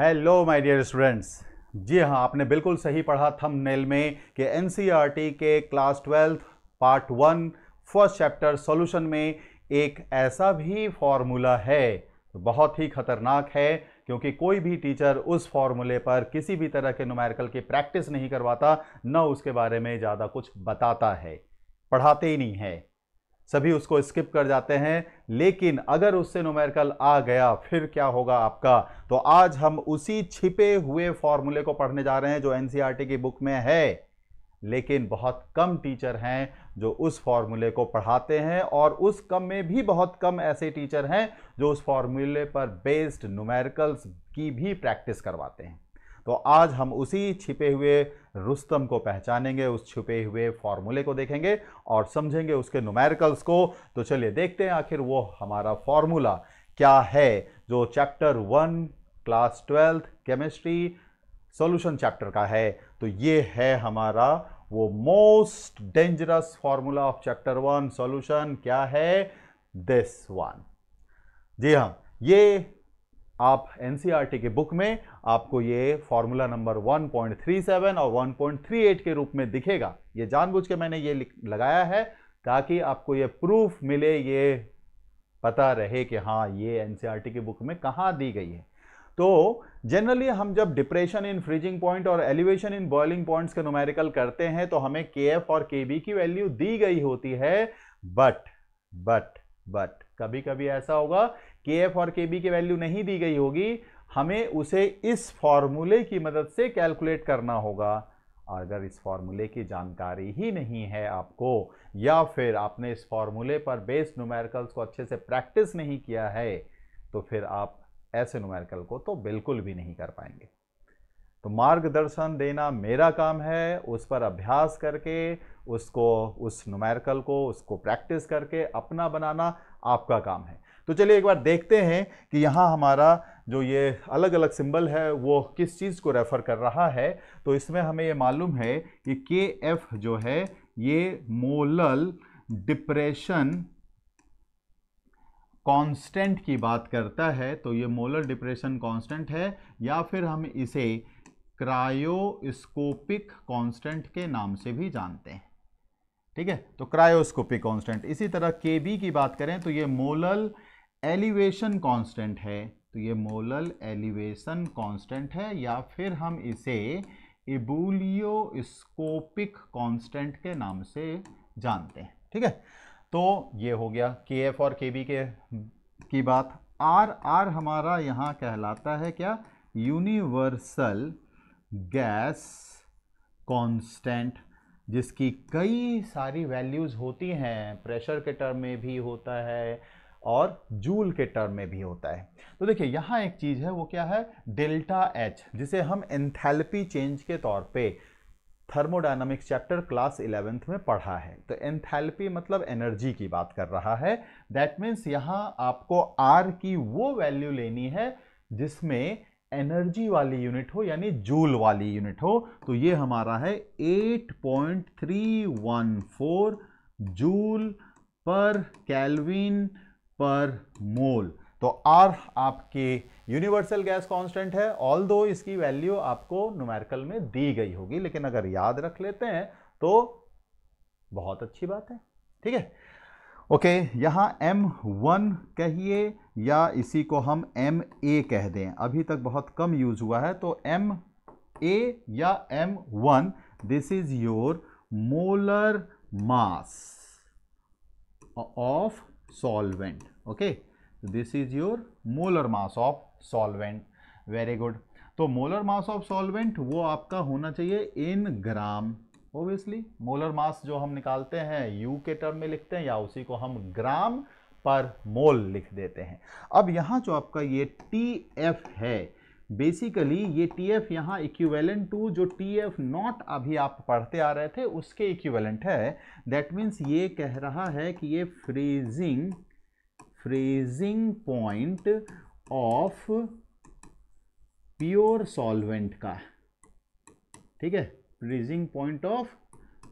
hello my dear students जी हाँ आपने बिल्कुल सही पढ़ा थंबनेल में कि एन e के class twelfth part one first chapter solution में एक ऐसा भी फॉर्मूला है तो बहुत ही खतरनाक है क्योंकि कोई भी टीचर उस फॉर्मूले पर किसी भी तरह के नुमेरिकल की प्रैक्टिस नहीं करवाता न उसके बारे में ज़्यादा कुछ बताता है पढ़ाते ही नहीं है सभी उसको स्किप कर जाते हैं लेकिन अगर उससे नोमेरिकल आ गया फिर क्या होगा आपका तो आज हम उसी छिपे हुए फॉर्मूले को पढ़ने जा रहे हैं जो एनसीईआरटी e की बुक में है लेकिन बहुत कम टीचर हैं जो उस फॉर्मूले को पढ़ाते हैं और उस कम में भी बहुत कम ऐसे टीचर हैं जो उस फॉर्मूले पर बेस्ड नुमेरिकल्स की भी प्रैक्टिस करवाते हैं तो आज हम उसी छिपे हुए रुस्तम को पहचानेंगे उस छिपे हुए फॉर्मूले को देखेंगे और समझेंगे उसके नुमेरिकल्स को तो चलिए देखते हैं आखिर वो हमारा फॉर्मूला क्या है जो chapter one class twelfth chemistry solution chapter का है तो ये है हमारा वो most dangerous formula of chapter one solution क्या है दिस वन जी हाँ ये आप टी e के बुक में आपको ये फॉर्मूला नंबर 1.37 और 1.38 के रूप में दिखेगा ये जानबूझ के मैंने ये लगाया है ताकि आपको ये प्रूफ मिले ये पता रहे कि हाँ ये एन e की बुक में कहाँ दी गई है तो जनरली हम जब डिप्रेशन इन फ्रीजिंग पॉइंट और एलिवेशन इन बॉइलिंग पॉइंट्स के नोमेरिकल करते हैं तो हमें के एफ और के बी की वैल्यू दी गई होती है बट बट बट कभी कभी ऐसा होगा के एफ और के बी की वैल्यू नहीं दी गई होगी हमें उसे इस फॉर्मूले की मदद से कैलकुलेट करना होगा अगर इस फॉर्मूले की जानकारी ही नहीं है आपको या फिर आपने इस फॉर्मूले पर बेस्ड न्यूमेरिकल्स को अच्छे से प्रैक्टिस नहीं किया है तो फिर आप ऐसे न्यूमेरिकल को तो बिल्कुल भी नहीं कर पाएंगे तो मार्गदर्शन देना मेरा काम है उस पर अभ्यास करके उसको उस नुमेरिकल को उसको प्रैक्टिस करके अपना बनाना आपका काम है तो चलिए एक बार देखते हैं कि यहाँ हमारा जो ये अलग अलग सिंबल है वो किस चीज़ को रेफ़र कर रहा है तो इसमें हमें ये मालूम है कि के एफ जो है ये मोलल डिप्रेशन कांस्टेंट की बात करता है तो ये मोलर डिप्रेशन कांस्टेंट है या फिर हम इसे क्रायोस्कोपिक कांस्टेंट के नाम से भी जानते हैं ठीक है तो क्रायोस्कोपिक कांस्टेंट इसी तरह के बी की बात करें तो ये मोलल एलिवेशन कांस्टेंट है तो ये मोलल एलिवेशन कांस्टेंट है या फिर हम इसे इबुलियोस्कोपिक कांस्टेंट के नाम से जानते हैं ठीक है तो ये हो गया के एफ और के बी के की बात आर आर हमारा यहाँ कहलाता है क्या यूनिवर्सल गैस कांस्टेंट जिसकी कई सारी वैल्यूज़ होती हैं प्रेशर के टर्म में भी होता है और जूल के टर्म में भी होता है तो देखिए यहाँ एक चीज़ है वो क्या है डेल्टा एच जिसे हम एंथैल्पी चेंज के तौर पे थर्मोडाइनमिक्स चैप्टर क्लास इलेवेंथ में पढ़ा है तो एंथैल्पी मतलब एनर्जी की बात कर रहा है दैट मीन्स यहाँ आपको आर की वो वैल्यू लेनी है जिसमें एनर्जी वाली यूनिट हो यानी जूल वाली यूनिट हो तो ये हमारा है 8.314 जूल पर कैलविन पर मोल तो आर आपके यूनिवर्सल गैस कांस्टेंट है ऑल दो इसकी वैल्यू आपको नुमेरिकल में दी गई होगी लेकिन अगर याद रख लेते हैं तो बहुत अच्छी बात है ठीक है ओके यहाँ एम वन कहिए या इसी को हम एम ए कह दें अभी तक बहुत कम यूज हुआ है तो एम ए या M one this is your molar mass of solvent okay this is your molar mass of solvent very good तो मोलर मास ऑफ सॉल्वेंट वो आपका होना चाहिए इन ग्राम ओबियसली मोलर मास जो हम निकालते हैं यू के टर्म में लिखते हैं या उसी को हम ग्राम पर मोल लिख देते हैं अब यहाँ जो आपका ये टी एफ है बेसिकली ये टी एफ यहाँ इक्वेलेंट टू जो टी एफ नॉट अभी आप पढ़ते आ रहे थे उसके इक्वेलेंट है दैट मीन्स ये कह रहा है कि ये freezing freezing point of pure solvent का ठीक है freezing point of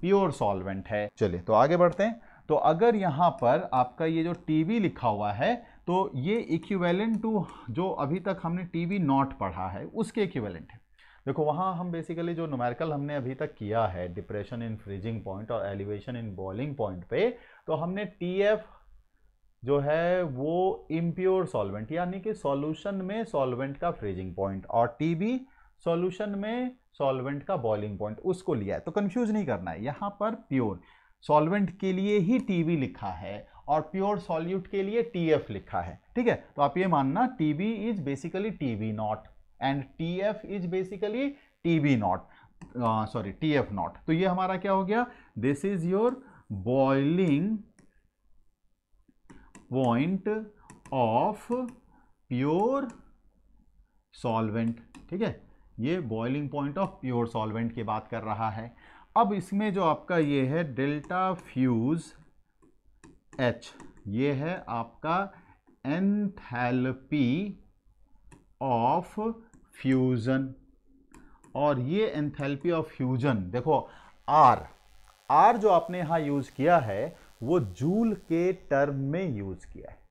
pure solvent है चलिए तो आगे बढ़ते हैं तो अगर यहाँ पर आपका ये जो टी लिखा हुआ है तो ये इक्विवेलेंट टू जो अभी तक हमने टी वी नॉट पढ़ा है उसके इक्विवेलेंट है देखो वहाँ हम बेसिकली जो नोमेरिकल हमने अभी तक किया है डिप्रेशन इन फ्रीजिंग पॉइंट और एलिवेशन इन बॉइलिंग पॉइंट पे तो हमने टी एफ जो है वो इम्प्योर सॉल्वेंट यानी कि सॉल्यूशन में सॉल्वेंट का फ्रीजिंग पॉइंट और टी सॉल्यूशन में सॉल्वेंट का बॉइलिंग पॉइंट उसको लिया है तो कंफ्यूज नहीं करना है यहाँ पर प्योर सॉल्वेंट के लिए ही टीवी लिखा है और प्योर सॉल्यूट के लिए टीएफ लिखा है ठीक है तो आप ये मानना TB is basically TB not and TF is basically TB not sorry TF not तो ये हमारा क्या हो गया this is your boiling point of pure solvent ठीक है ये boiling point of pure solvent की बात कर रहा है अब इसमें जो आपका ये है डेल्टा फ्यूज एच ये है आपका एंथैल्पी ऑफ फ्यूज़न और ये एंथैल्पी ऑफ फ्यूज़न देखो आर आर जो आपने यहाँ यूज़ किया है वो जूल के टर्म में यूज़ किया है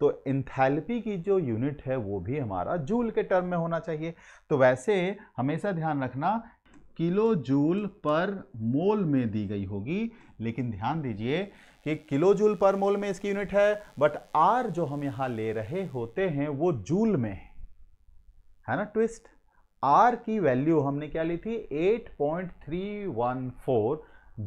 तो इंथैल्पी की जो यूनिट है वो भी हमारा जूल के टर्म में होना चाहिए तो वैसे हमेशा ध्यान रखना किलो जूल पर मोल में दी गई होगी लेकिन ध्यान दीजिए कि किलो जूल पर मोल में इसकी यूनिट है बट आर जो हम यहां ले रहे होते हैं वो जूल में है है ना ट्विस्ट आर की वैल्यू हमने क्या ली थी 8.314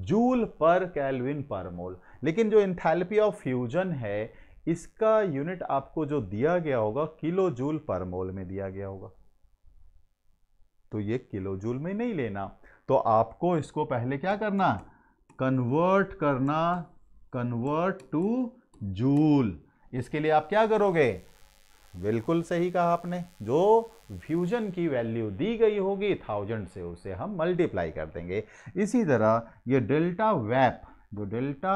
जूल पर कैलविन पर मोल लेकिन जो इंथैल्पी ऑफ फ्यूजन है इसका यूनिट आपको जो दिया गया होगा किलो जूल पर मोल में दिया गया होगा तो ये किलो जूल में नहीं लेना तो आपको इसको पहले क्या करना कन्वर्ट करना कन्वर्ट टू जूल इसके लिए आप क्या करोगे बिल्कुल सही कहा आपने जो फ्यूजन की वैल्यू दी गई होगी थाउजेंड से उसे हम मल्टीप्लाई कर देंगे इसी तरह ये डेल्टा वैप जो डेल्टा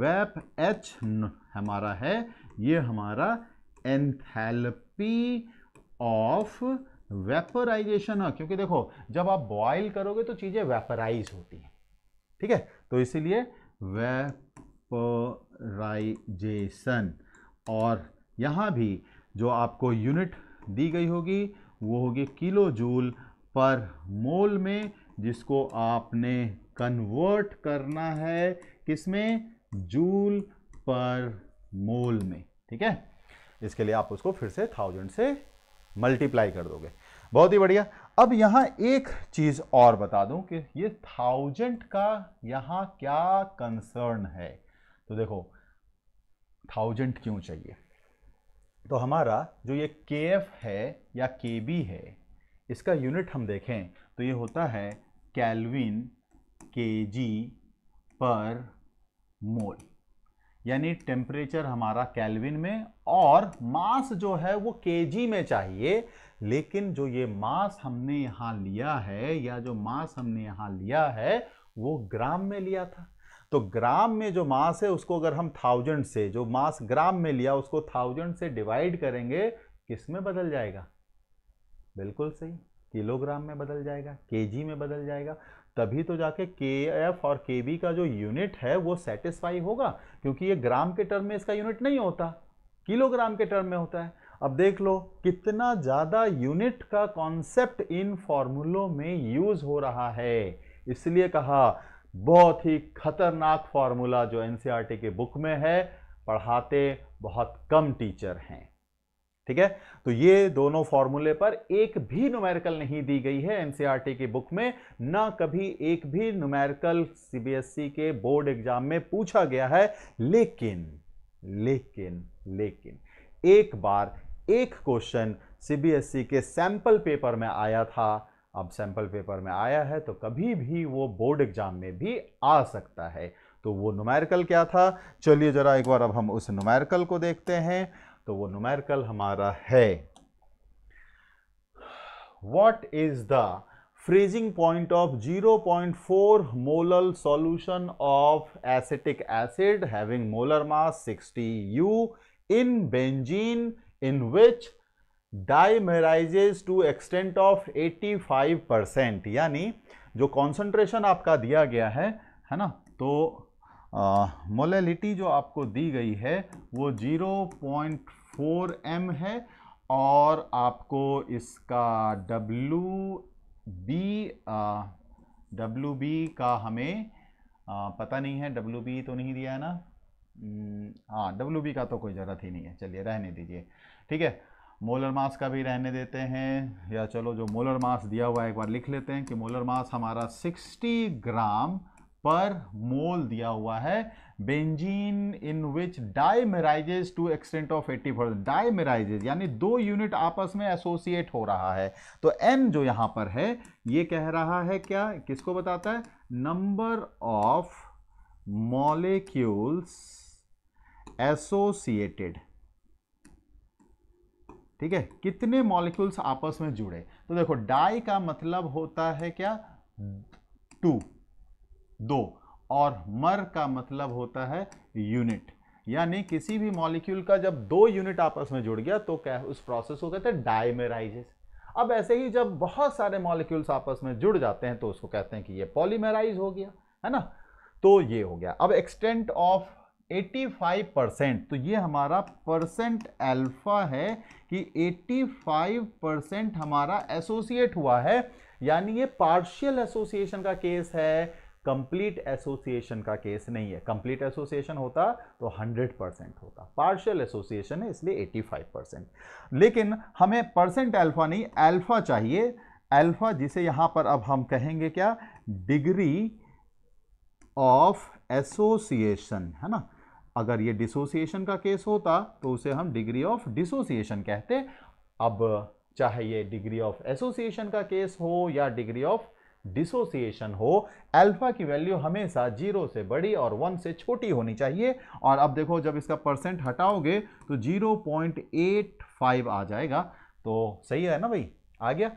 वेप एच हमारा है ये हमारा एंथैल्पी ऑफ वेपराइजेशन है हाँ, क्योंकि देखो जब आप बॉइल करोगे तो चीज़ें वेपराइज होती हैं ठीक है तो इसीलिए वेपराइजेशन और यहां भी जो आपको यूनिट दी गई होगी वो होगी किलो जूल पर मोल में जिसको आपने कन्वर्ट करना है किसमें जूल पर मोल में ठीक है इसके लिए आप उसको फिर से थाउजेंड से मल्टीप्लाई कर दोगे बहुत ही बढ़िया अब यहां एक चीज़ और बता दूं कि ये थाउजेंड का यहाँ क्या कंसर्न है तो देखो थाउजेंड क्यों चाहिए तो हमारा जो ये के है या के है इसका यूनिट हम देखें तो ये होता है कैलविन के पर मोल यानी टेम्परेचर हमारा कैलविन में और मास जो है वो केजी में चाहिए लेकिन जो ये मास हमने यहाँ लिया है या जो मास हमने यहाँ लिया है वो ग्राम में लिया था तो ग्राम में जो मास है उसको अगर हम थाउजेंड से जो मास ग्राम में लिया उसको थाउजेंड से डिवाइड करेंगे किस में बदल जाएगा बिल्कुल सही किलोग्राम में बदल जाएगा केजी में बदल जाएगा तभी तो जाके के एफ और के बी का जो यूनिट है वो सेटिस्फाई होगा क्योंकि ये ग्राम के टर्म में इसका यूनिट नहीं होता किलोग्राम के टर्म में होता है अब देख लो कितना ज़्यादा यूनिट का कॉन्सेप्ट इन फॉर्मूलों में यूज हो रहा है इसलिए कहा बहुत ही खतरनाक फॉर्मूला जो एनसीईआरटी e के बुक में है पढ़ाते बहुत कम टीचर हैं ठीक है तो ये दोनों फॉर्मूले पर एक भी न्यूमेरिकल नहीं दी गई है एनसीईआरटी e की बुक में ना कभी एक भी न्यूमेरिकल सीबीएसई e के बोर्ड एग्जाम में पूछा गया है लेकिन लेकिन लेकिन एक बार एक क्वेश्चन सीबीएसई e के सैंपल पेपर में आया था अब सैंपल पेपर में आया है तो कभी भी वो बोर्ड एग्जाम में भी आ सकता है तो वो नुमेरिकल क्या था चलिए जरा एक बार अब हम उस नुमेरिकल को देखते हैं तो वो नुमेरिकल हमारा है what is the freezing point of zero point four molar solution of acetic acid having molar mass 60 u in benzene in which dimerises to extent of eighty five percent यानी जो concentration आपका दिया गया है है ना तो मोलेलिटी जो आपको दी गई है वो ज़ीरो पॉइंट फोर एम है और आपको इसका डब्लू बी डब्ल्यू बी का हमें आ, पता नहीं है डब्ल्यू बी तो नहीं दिया है ना हम्म, हाँ डब्ल्यू बी का तो कोई ज़रूरत ही नहीं है चलिए रहने दीजिए ठीक है मोलर मास का भी रहने देते हैं या चलो जो मोलर मास दिया हुआ है एक बार लिख लेते हैं कि मोलर मास हमारा 60 ग्राम पर मोल दिया हुआ है benzene in which dimerises to extent of 80 four dimerises यानी दो यूनिट आपस में एसोसिएट हो रहा है तो एन जो यहां पर है ये कह रहा है क्या किसको बताता है नंबर ऑफ मॉलिक्यूल्स एसोसिएटेड ठीक है कितने मॉलिक्यूल्स आपस में जुड़े तो देखो डाई का मतलब होता है क्या टू दो और मर का मतलब होता है यूनिट यानी किसी भी मॉलिक्यूल का जब दो यूनिट आपस में जुड़ गया तो क्या उस प्रोसेस को कहते हैं डायमेराइजेस अब ऐसे ही जब बहुत सारे मॉलिक्यूल्स आपस में जुड़ जाते हैं तो उसको कहते हैं कि ये पॉलीमेराइज हो गया है ना तो ये हो गया अब एक्सटेंट ऑफ 85 परसेंट तो ये हमारा परसेंट अल्फा है कि 85 परसेंट हमारा एसोसिएट हुआ है यानी ये पार्शियल एसोसिएशन का केस है कंप्लीट एसोसिएशन का केस नहीं है कंप्लीट एसोसिएशन होता तो 100 परसेंट होता पार्शियल एसोसिएशन है इसलिए 85 परसेंट लेकिन हमें परसेंट अल्फा नहीं अल्फा चाहिए अल्फा जिसे यहाँ पर अब हम कहेंगे क्या डिग्री ऑफ एसोसिएशन है ना अगर ये डिसोसिएशन का केस होता तो उसे हम डिग्री ऑफ डिसोसिएशन कहते अब चाहे ये डिग्री ऑफ एसोसिएशन का केस हो या डिग्री ऑफ डिसोसिएशन हो अल्फा की वैल्यू हमेशा जीरो से बड़ी और वन से छोटी होनी चाहिए और अब देखो जब इसका परसेंट हटाओगे तो 0.85 आ जाएगा तो सही है ना भाई आ गया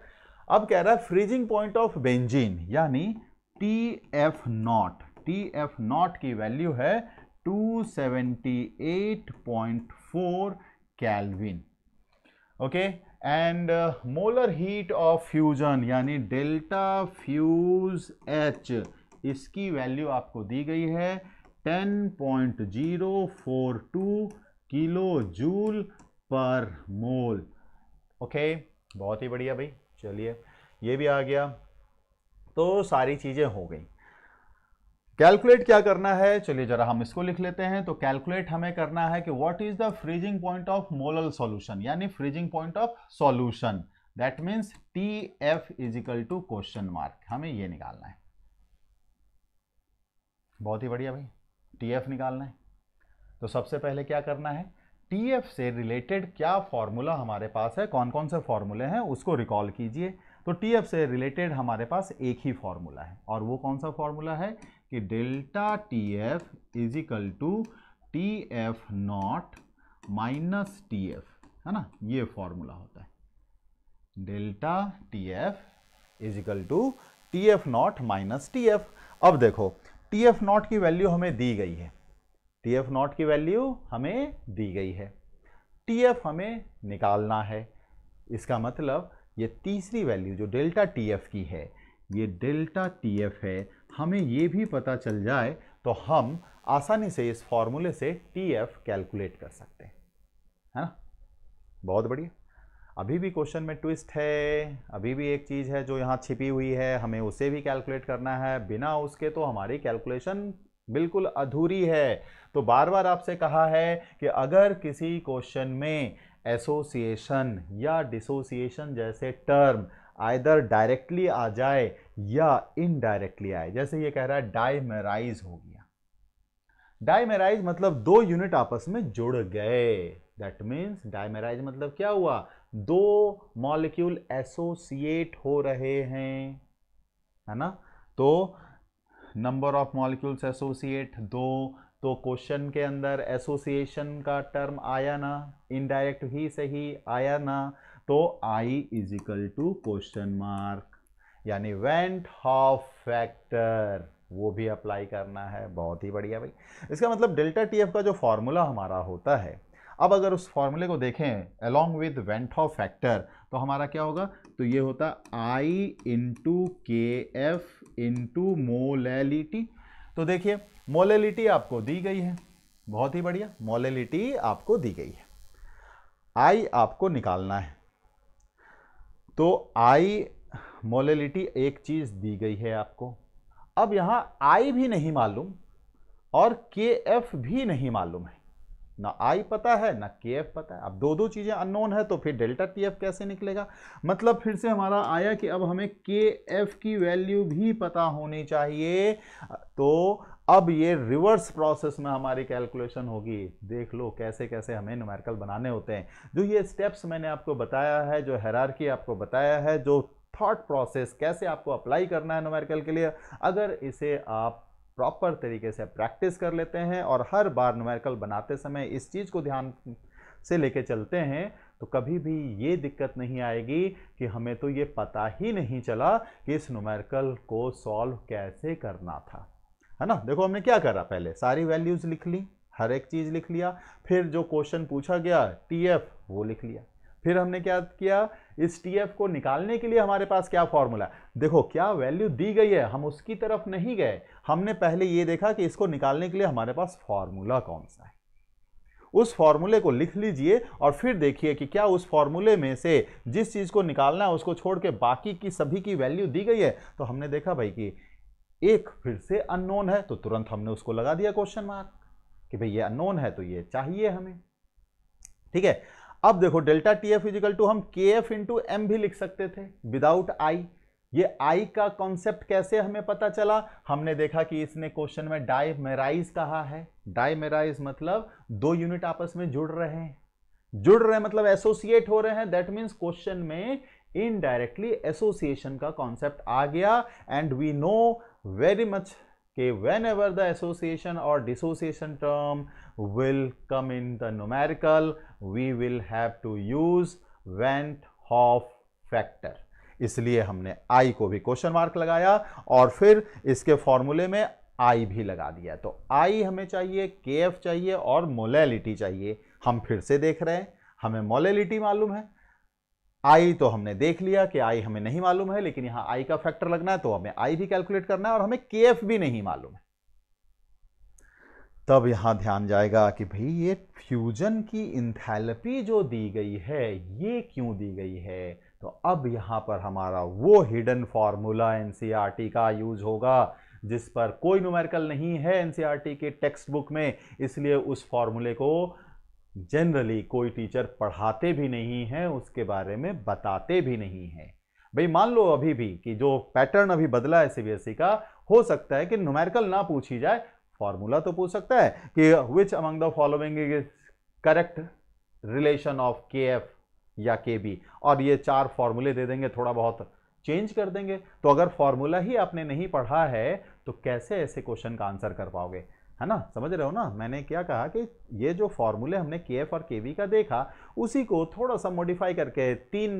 अब कह रहा है फ्रीजिंग पॉइंट ऑफ बेंजीन यानी T F not T F not की वैल्यू है 278.4 kelvin okay and molar heat of fusion यानी डेल्टा फ्यूज एच इसकी वैल्यू आपको दी गई है 10.042 किलो जूल पर मोल ओके बहुत ही बढ़िया भाई चलिए ये भी आ गया तो सारी चीज़ें हो गई कैलकुलेट क्या करना है चलिए जरा हम इसको लिख लेते हैं तो कैलकुलेट हमें करना है कि what is the freezing point of molal solution यानी freezing point of solution that means T F is equal to question mark हमें ये निकालना है बहुत ही बढ़िया भाई टी एफ निकालना है तो सबसे पहले क्या करना है टी एफ से रिलेटेड क्या फॉर्मूला हमारे पास है कौन कौन से फॉर्मूले हैं उसको रिकॉल कीजिए तो टी एफ से रिलेटेड हमारे पास एक ही फॉर्मूला है और वो कौन सा फॉर्मूला है कि delta T F is equal to T F not minus T F है ना ये फॉर्मूला होता है delta T F is equal to T F not minus T F अब देखो टी एफ नॉट की वैल्यू हमें दी गई है टी एफ नॉट की वैल्यू हमें दी गई है टी एफ हमें निकालना है इसका मतलब ये तीसरी वैल्यू जो डेल्टा टी एफ की है ये डेल्टा टी एफ है हमें ये भी पता चल जाए तो हम आसानी से इस फॉर्मूले से टी एफ कैलकुलेट कर सकते हैं है ना बहुत बढ़िया अभी भी क्वेश्चन में ट्विस्ट है अभी भी एक चीज़ है जो यहाँ छिपी हुई है हमें उसे भी कैलकुलेट करना है बिना उसके तो हमारी कैलकुलेशन बिल्कुल अधूरी है तो बार बार आपसे कहा है कि अगर किसी क्वेश्चन में एसोसिएशन या डिसोसिएशन जैसे टर्म आइदर डायरेक्टली आ जाए या इनडायरेक्टली आए जैसे ये कह रहा है डाइमेराइज हो गया डाइमेराइज मतलब दो यूनिट आपस में जुड़ गए दैट मीन्स डाइमेराइज मतलब क्या हुआ दो मॉलिक्यूल एसोसिएट हो रहे हैं है ना तो नंबर ऑफ मॉलिक्यूल्स एसोसिएट दो तो क्वेश्चन के अंदर एसोसिएशन का टर्म आया ना इनडायरेक्ट ही सही आया ना तो I is equal to question mark यानी वेंट हॉफ फैक्टर वो भी अप्लाई करना है बहुत ही बढ़िया भाई इसका मतलब डेल्टा टी एफ का जो फॉर्मूला हमारा होता है अब अगर उस फॉर्मूले को देखें along with van't Hoff factor तो हमारा क्या होगा तो ये होता I into K F into molality तो देखिए मोलैलिटी आपको दी गई है बहुत ही बढ़िया मोलैलिटी आपको दी गई है आई आपको निकालना है तो आई मोलिटी एक चीज़ दी गई है आपको अब यहाँ आई भी नहीं मालूम और के एफ भी नहीं मालूम है ना आई पता है ना के एफ पता है अब दो दो चीज़ें अननोन है तो फिर डेल्टा टी एफ कैसे निकलेगा मतलब फिर से हमारा आया कि अब हमें के एफ की वैल्यू भी पता होनी चाहिए तो अब ये रिवर्स प्रोसेस में हमारी कैलकुलेशन होगी देख लो कैसे कैसे हमें न्यूमेरिकल बनाने होते हैं जो ये स्टेप्स मैंने आपको बताया है जो हैरारकी आपको बताया है जो थॉट प्रोसेस कैसे आपको अप्लाई करना है न्यूमेरिकल के लिए अगर इसे आप प्रॉपर तरीके से प्रैक्टिस कर लेते हैं और हर बार नोमेरिकल बनाते समय इस चीज़ को ध्यान से लेके चलते हैं तो कभी भी ये दिक्कत नहीं आएगी कि हमें तो ये पता ही नहीं चला कि इस नोमेरिकल को सॉल्व कैसे करना था है ना देखो हमने क्या करा पहले सारी वैल्यूज़ लिख ली हर एक चीज़ लिख लिया फिर जो क्वेश्चन पूछा गया टी एफ वो लिख लिया फिर हमने क्या किया इस टी एफ को निकालने के लिए हमारे पास क्या फॉर्मूला देखो क्या वैल्यू दी गई है हम उसकी तरफ नहीं गए हमने पहले ये देखा कि इसको निकालने के लिए हमारे पास फॉर्मूला कौन सा है उस फॉर्मूले को लिख लीजिए और फिर देखिए कि क्या उस फॉर्मूले में से जिस चीज़ को निकालना है उसको छोड़ के बाकी की सभी की वैल्यू दी गई है तो हमने देखा भाई कि एक फिर से अननोन है तो तुरंत हमने उसको लगा दिया क्वेश्चन मार्क कि भाई ये अननोन है तो ये चाहिए हमें ठीक है अब देखो delta T F is equal to हम के एफ इंटू एम भी लिख सकते थे विदाउट आई ये आई का कॉन्सेप्ट कैसे हमें पता चला हमने देखा कि इसने क्वेश्चन में डाइमेराइज कहा है डाइमेराइज मतलब दो यूनिट आपस में जुड़ रहे हैं जुड़ रहे हैं मतलब एसोसिएट हो रहे हैं दैट मीन्स क्वेश्चन में इनडायरेक्टली एसोसिएशन का कॉन्सेप्ट आ गया and we know very much के वेन एवर द एसोसिएशन और dissociation term will come in the numerical we will have to use went Hoff factor इसलिए हमने i को भी क्वेश्चन मार्क लगाया और फिर इसके फॉर्मूले में i भी लगा दिया तो i हमें चाहिए kf चाहिए और मोलैलिटी चाहिए हम फिर से देख रहे हैं हमें मोलैलिटी मालूम है आई तो हमने देख लिया कि आई हमें नहीं मालूम है लेकिन यहाँ आई का फैक्टर लगना है तो हमें आई भी कैलकुलेट करना है और हमें के भी नहीं मालूम है तब यहाँ ध्यान जाएगा कि भाई ये फ्यूजन की इंथैल्पी जो दी गई है ये क्यों दी गई है तो अब यहाँ पर हमारा वो हिडन फार्मूला एन का यूज होगा जिस पर कोई न्यूमेरिकल नहीं है एन e के टेक्स्ट बुक में इसलिए उस फॉर्मूले को जनरली कोई टीचर पढ़ाते भी नहीं है उसके बारे में बताते भी नहीं है भाई मान लो अभी भी कि जो पैटर्न अभी बदला है सीबीएसई e का हो सकता है कि न्यूमेरिकल ना पूछी जाए फॉर्मूला तो पूछ सकता है कि which among the following is correct relation of K F या के बी और ये चार फॉर्मूले दे देंगे थोड़ा बहुत चेंज कर देंगे तो अगर फॉर्मूला ही आपने नहीं पढ़ा है तो कैसे ऐसे क्वेश्चन का आंसर कर पाओगे है ना समझ रहे हो ना मैंने क्या कहा कि ये जो फॉर्मूले हमने के एफ और के बी का देखा उसी को थोड़ा सा मॉडिफाई करके तीन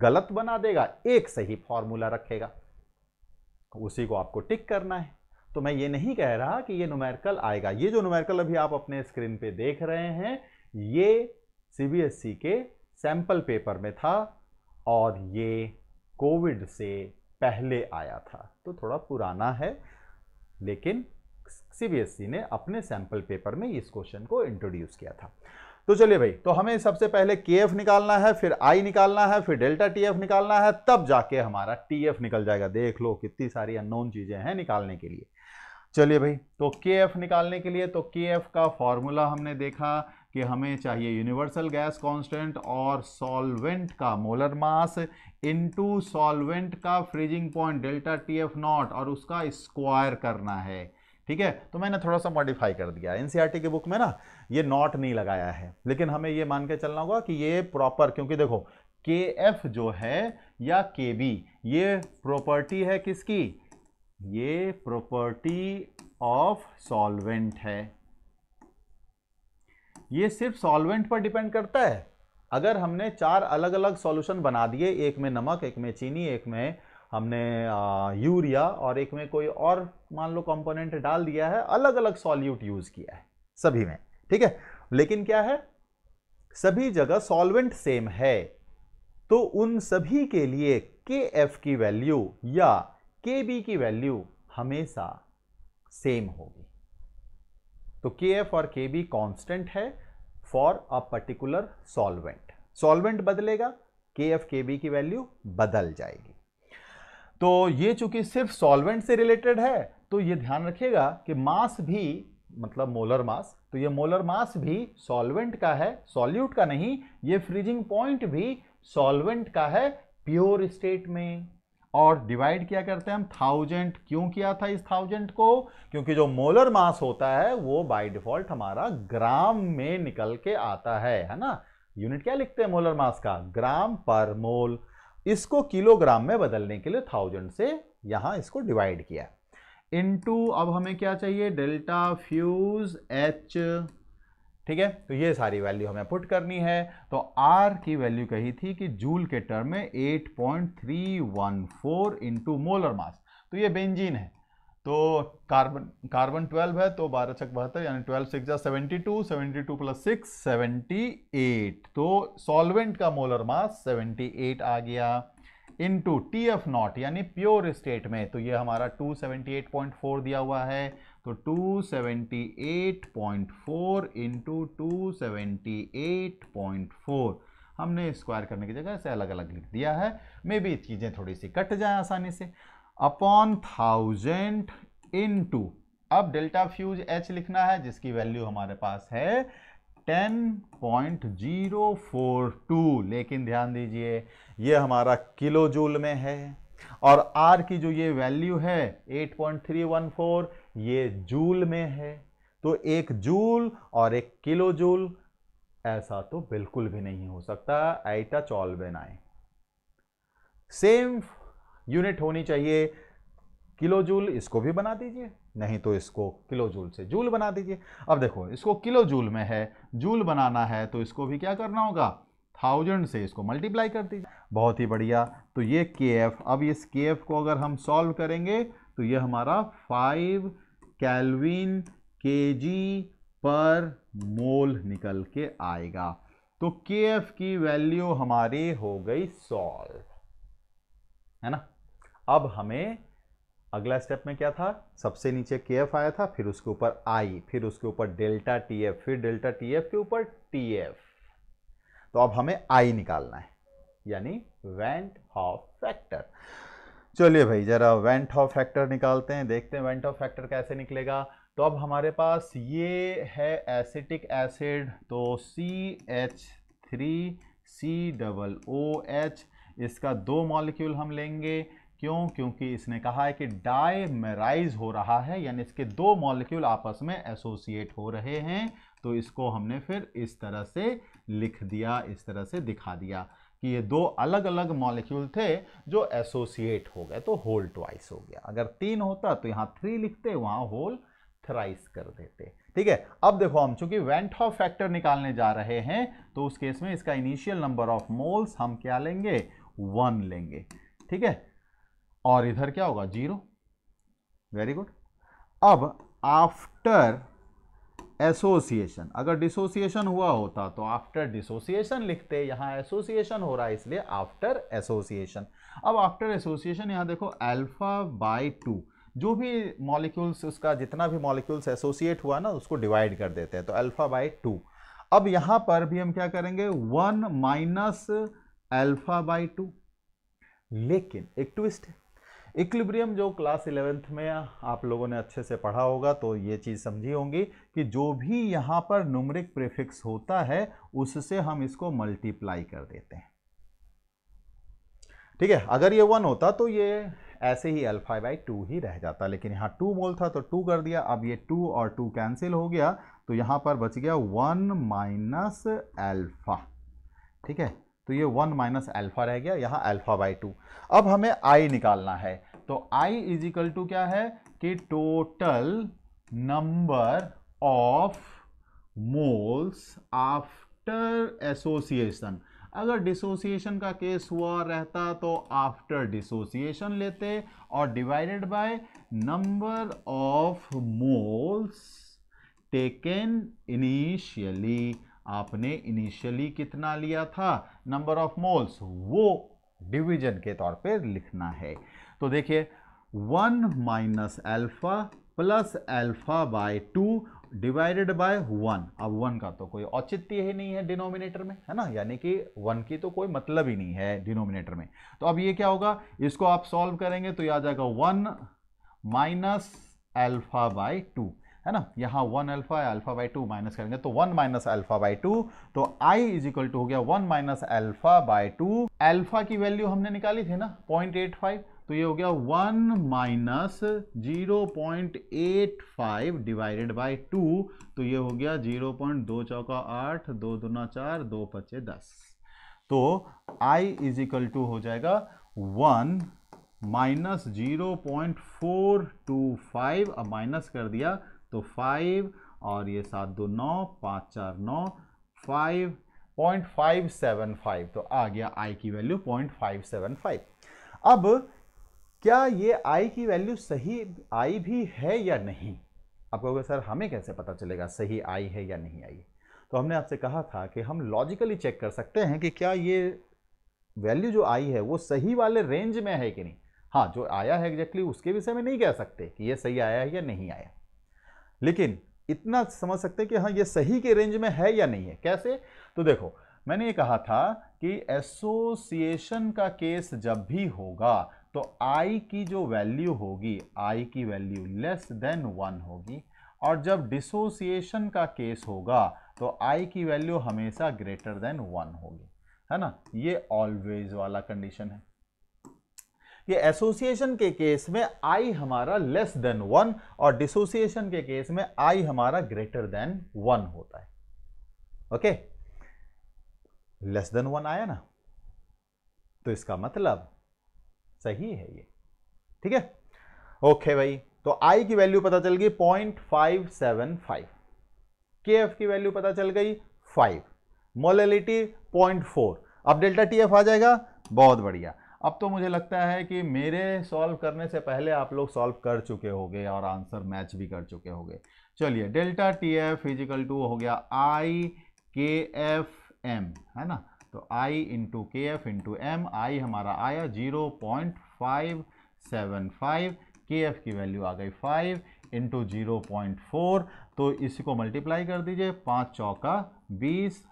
गलत बना देगा एक सही फॉर्मूला रखेगा उसी को आपको टिक करना है तो मैं ये नहीं कह रहा कि ये नोमेरिकल आएगा ये जो नोमेरिकल अभी आप अपने स्क्रीन पे देख रहे हैं ये सीबीएसई e के सैंपल पेपर में था और ये कोविड से पहले आया था तो थोड़ा पुराना है लेकिन सी e ने अपने सैंपल पेपर में इस क्वेश्चन को इंट्रोड्यूस किया था तो चलिए भाई तो हमें सबसे पहले के एफ निकालना है फिर आई निकालना है फिर डेल्टा टी एफ निकालना है तब जाके हमारा टी एफ निकल जाएगा देख लो कितनी सारी अननोन चीज़ें हैं निकालने के लिए चलिए भाई तो के एफ निकालने के लिए तो के एफ का फॉर्मूला हमने देखा कि हमें चाहिए यूनिवर्सल गैस कांस्टेंट और सॉल्वेंट का मोलर मास इनटू सॉल्वेंट का freezing point delta T F not और उसका स्क्वायर करना है ठीक है तो मैंने थोड़ा सा मॉडिफाई कर दिया एनसीईआरटी e की बुक में ना ये नॉट नहीं लगाया है लेकिन हमें ये मान के चलना होगा कि ये प्रॉपर क्योंकि देखो के एफ जो है या के बी ये प्रॉपर्टी है किसकी ये प्रॉपर्टी ऑफ सॉल्वेंट है ये सिर्फ सॉल्वेंट पर डिपेंड करता है अगर हमने चार अलग अलग सॉल्यूशन बना दिए एक में नमक एक में चीनी एक में हमने यूरिया और एक में कोई और मान लो कंपोनेंट डाल दिया है अलग अलग सॉल्यूट यूज़ किया है सभी में ठीक है लेकिन क्या है सभी जगह सॉल्वेंट सेम है तो उन सभी के लिए के एफ की वैल्यू या के बी की वैल्यू हमेशा सेम होगी तो के एफ और के बी कॉन्स्टेंट है for a particular solvent solvent बदलेगा के एफ के बी की वैल्यू बदल जाएगी तो ये चूंकि सिर्फ सॉल्वेंट से रिलेटेड है तो ये ध्यान रखिएगा कि मास भी मतलब मोलर मास तो ये मोलर मास भी सॉल्वेंट का है सॉल्यूट का नहीं ये फ्रीजिंग पॉइंट भी सॉल्वेंट का है प्योर स्टेट में और डिवाइड किया करते हैं हम थाउजेंड क्यों किया था इस थाउजेंड को क्योंकि जो मोलर मास होता है वो बाय डिफॉल्ट हमारा ग्राम में निकल के आता है है ना यूनिट क्या लिखते हैं मोलर मास का ग्राम पर मोल इसको किलोग्राम में बदलने के लिए थाउजेंड से यहां इसको डिवाइड किया इनटू अब हमें क्या चाहिए डेल्टा फ्यूज एच ठीक है तो ये सारी वैल्यू हमें पुट करनी है तो आर की वैल्यू कही थी कि जूल के टर्म में 8.314 point three one four into molar mass तो ये बेंजीन है तो कार्बन कार्बन 12 है तो बारह छक बहत्तर यानी 12 सिक्स जा seventy two seventy two plus six seventy eight तो सॉल्वेंट का मोलर मास 78 आ गया इंटू टी एफ नॉट यानी प्योर स्टेट में तो ये हमारा 278.4 दिया हुआ है तो 278.4 इंटू 278.4 हमने स्क्वायर करने की जगह ऐसे अलग अलग लिख दिया है मे बी चीज़ें थोड़ी सी कट जाए आसानी से अपॉन थाउजेंड टू अब डेल्टा फ्यूज एच लिखना है जिसकी वैल्यू हमारे पास है 10.042 लेकिन ध्यान दीजिए ये हमारा किलो जूल में है और आर की जो ये वैल्यू है 8.314 ये जूल में है तो एक जूल और एक किलो जूल ऐसा तो बिल्कुल भी नहीं हो सकता आइटा चौल आए सेम यूनिट होनी चाहिए किलो जूल इसको भी बना दीजिए नहीं तो इसको किलो जूल से जूल बना दीजिए अब देखो इसको किलो जूल में है जूल बनाना है तो इसको भी क्या करना होगा थाउजेंड से इसको मल्टीप्लाई कर दीजिए बहुत ही बढ़िया तो ये के एफ अब इस के एफ को अगर हम सॉल्व करेंगे तो ये हमारा फाइव कैलविन जी पर मोल निकल के आएगा तो के एफ की वैल्यू हमारी हो गई सॉल्व है ना अब हमें अगला स्टेप में क्या था सबसे नीचे के एफ आया था फिर उसके ऊपर आई फिर उसके ऊपर डेल्टा टी एफ फिर डेल्टा टी एफ के ऊपर टी एफ तो अब हमें आई निकालना है यानी वेंट हॉफ फैक्टर चलिए भाई ज़रा वेंट ऑफ फैक्टर निकालते हैं देखते हैं वेंट ऑफ फैक्टर कैसे निकलेगा तो अब हमारे पास ये है एसिटिक एसिड तो C H three C double O H इसका दो मॉलिक्यूल हम लेंगे क्यों क्योंकि इसने कहा है कि डाइमेराइज हो रहा है यानी इसके दो मॉलिक्यूल आपस में एसोसिएट हो रहे हैं तो इसको हमने फिर इस तरह से लिख दिया इस तरह से दिखा दिया कि ये दो अलग अलग मॉलिक्यूल थे जो एसोसिएट हो गए तो होल ट्वाइस हो गया अगर तीन होता तो यहाँ थ्री लिखते वहाँ होल थ्राइस कर देते ठीक है अब देखो हम चूंकि वेंट ऑफ फैक्टर निकालने जा रहे हैं तो उस केस में इसका इनिशियल नंबर ऑफ मोल्स हम क्या लेंगे वन लेंगे ठीक है और इधर क्या होगा जीरो वेरी गुड अब आफ्टर एसोसिएशन अगर डिसोसिएशन हुआ होता तो आफ्टर डिसोसिएशन लिखते यहां एसोसिएशन हो रहा है इसलिए आफ्टर एसोसिएशन अब आफ्टर एसोसिएशन यहां देखो अल्फा बाय टू जो भी मॉलिक्यूल्स उसका जितना भी मॉलिक्यूल्स एसोसिएट हुआ ना उसको डिवाइड कर देते हैं तो अल्फ़ा बाय टू अब यहां पर भी हम क्या करेंगे one minus alpha by two लेकिन एक ट्विस्ट है इक्लिब्रियम जो क्लास इलेवेंथ में आप लोगों ने अच्छे से पढ़ा होगा तो ये चीज़ समझी होंगी कि जो भी यहाँ पर नुमरिक प्रीफिक्स होता है उससे हम इसको मल्टीप्लाई कर देते हैं ठीक है अगर ये वन होता तो ये ऐसे ही अल्फा बाई टू ही रह जाता लेकिन यहाँ टू मोल था तो टू कर दिया अब ये टू और टू कैंसिल हो गया तो यहाँ पर बच गया वन माइनस एल्फा ठीक है तो ये वन माइनस एल्फा रह गया यहाँ एल्फा बाई टू अब हमें आई निकालना है तो आई इजिकल टू क्या है कि total number of moles after association अगर डिसोसिएशन का केस हुआ रहता तो आफ्टर डिसोसिएशन लेते और divided by number of moles taken initially आपने इनिशियली कितना लिया था नंबर ऑफ मोल्स वो डिवीजन के तौर पे लिखना है तो देखिए one minus alpha plus alpha by two divided by one अब वन का तो कोई औचित्य ही नहीं है डिनोमिनेटर में है ना यानी कि वन की तो कोई मतलब ही नहीं है डिनोमिनेटर में तो अब ये क्या होगा इसको आप सॉल्व करेंगे तो ये आ जाएगा one minus alpha by two है ना यहाँ one alpha alpha by two minus करेंगे तो one minus alpha by two तो आई इज इक्वल टू हो गया one minus alpha by two alpha की वैल्यू हमने निकाली थी ना पॉइंट एट फाइव तो ये हो गया one minus zero point eight five divided by two तो ये हो गया जीरो पॉइंट दो चौका आठ दो दुना चार दो पचे दस तो I इज इक्वल टू हो जाएगा one minus zero point four two five अब माइनस कर दिया तो फाइव और ये सात दो नौ पाँच चार नौ five point five seven five तो आ गया I की value point five seven five अब क्या ये आई की वैल्यू सही आई भी है या नहीं आप कहोगे सर हमें कैसे पता चलेगा सही आई है या नहीं आई तो हमने आपसे कहा था कि हम लॉजिकली चेक कर सकते हैं कि क्या ये वैल्यू जो आई है वो सही वाले रेंज में है कि नहीं हाँ जो आया है एग्जैक्टली उसके विषय में नहीं कह सकते कि ये सही आया है या नहीं आया लेकिन इतना समझ सकते हैं कि हाँ ये सही के रेंज में है या नहीं है कैसे तो देखो मैंने ये कहा था कि एसोसिएशन का केस जब भी होगा तो आई की जो वैल्यू होगी आई की वैल्यू लेस देन वन होगी और जब डिसोसिएशन का केस होगा तो आई की वैल्यू हमेशा ग्रेटर देन वन होगी है ना ये ऑलवेज वाला कंडीशन है ये एसोसिएशन के केस में आई हमारा लेस देन वन और डिसोसिएशन के केस में आई हमारा ग्रेटर देन वन होता है ओके लेस देन वन आया ना तो इसका मतलब सही है ये ठीक है ओके भाई तो आई की वैल्यू पता चल गई point five seven five K F की वैल्यू पता चल गई फाइव मोलिटी पॉइंट फोर अब डेल्टा टी एफ आ जाएगा बहुत बढ़िया अब तो मुझे लगता है कि मेरे सॉल्व करने से पहले आप लोग सॉल्व कर चुके होंगे और आंसर मैच भी कर चुके होंगे चलिए delta T F is equal to हो गया आई के एफ एम है ना तो I into K F into M I हमारा आया zero point five seven five K F की वैल्यू आ गई five into zero point four तो इसी को मल्टीप्लाई कर दीजिए पाँच चौका बीस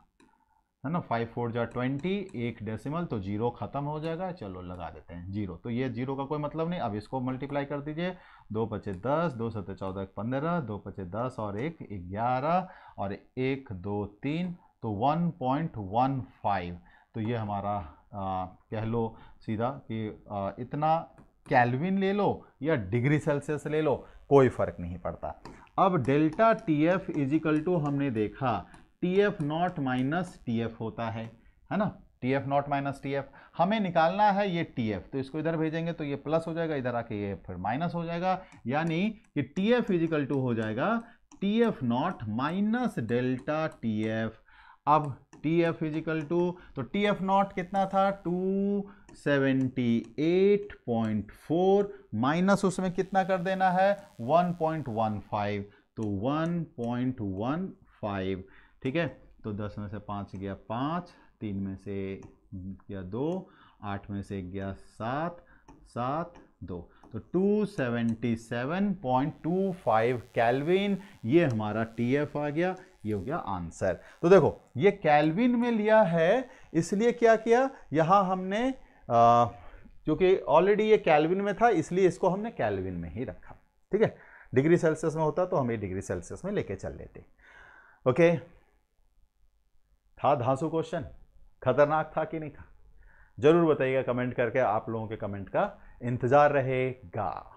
है ना फाइव फोर जा ट्वेंटी एक डेसिमल तो जीरो ख़त्म हो जाएगा चलो लगा देते हैं जीरो तो ये जीरो का कोई मतलब नहीं अब इसको मल्टीप्लाई कर दीजिए दो पचे दस दो सत्तर चौदह पंद्रह दो पचे दस और एक ग्यारह और एक दो तीन तो 1.15 तो ये हमारा कह लो सीधा कि आ, इतना कैलविन ले लो या डिग्री सेल्सियस ले लो कोई फ़र्क नहीं पड़ता अब delta T F is equal to हमने देखा T F not minus T F होता है है ना T F not minus T F हमें निकालना है ये टी एफ तो इसको इधर भेजेंगे तो ये प्लस हो जाएगा इधर आके ये फिर माइनस हो जाएगा यानी कि टी एफ इजिकल टू हो जाएगा T F not minus delta T F अब टी एफ इजिकल टू तो टी एफ नॉट कितना था two seventy eight point four minus उसमें कितना कर देना है वन पॉइंट वन फाइव तो वन पॉइंट वन फाइव ठीक है तो दस में से पाँच गया पाँच तीन में से गया दो आठ में से गया सात सात दो तो two two seventy seven point five kelvin ये हमारा टी एफ आ गया ये हो गया आंसर तो देखो ये कैलविन में लिया है इसलिए क्या किया यहां हमने क्योंकि ऑलरेडी ये कैलविन में था इसलिए इसको हमने कैलविन में ही रखा ठीक है डिग्री सेल्सियस में होता तो हम ये डिग्री सेल्सियस में लेके चल लेते ओके था धांसू क्वेश्चन खतरनाक था कि नहीं था जरूर बताइएगा कमेंट करके आप लोगों के कमेंट का इंतज़ार रहेगा